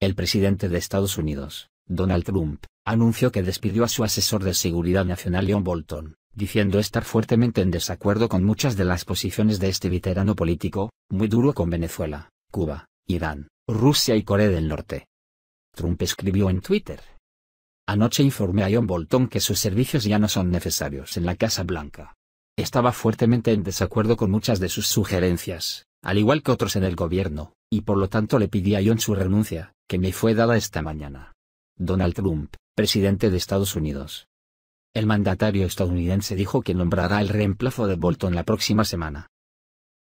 El presidente de Estados Unidos, Donald Trump, anunció que despidió a su asesor de seguridad nacional John Bolton, diciendo estar fuertemente en desacuerdo con muchas de las posiciones de este veterano político, muy duro con Venezuela, Cuba, Irán, Rusia y Corea del Norte. Trump escribió en Twitter. Anoche informé a John Bolton que sus servicios ya no son necesarios en la Casa Blanca. Estaba fuertemente en desacuerdo con muchas de sus sugerencias, al igual que otros en el gobierno, y por lo tanto le pedí a John su renuncia, que me fue dada esta mañana. Donald Trump, presidente de Estados Unidos. El mandatario estadounidense dijo que nombrará el reemplazo de Bolton la próxima semana.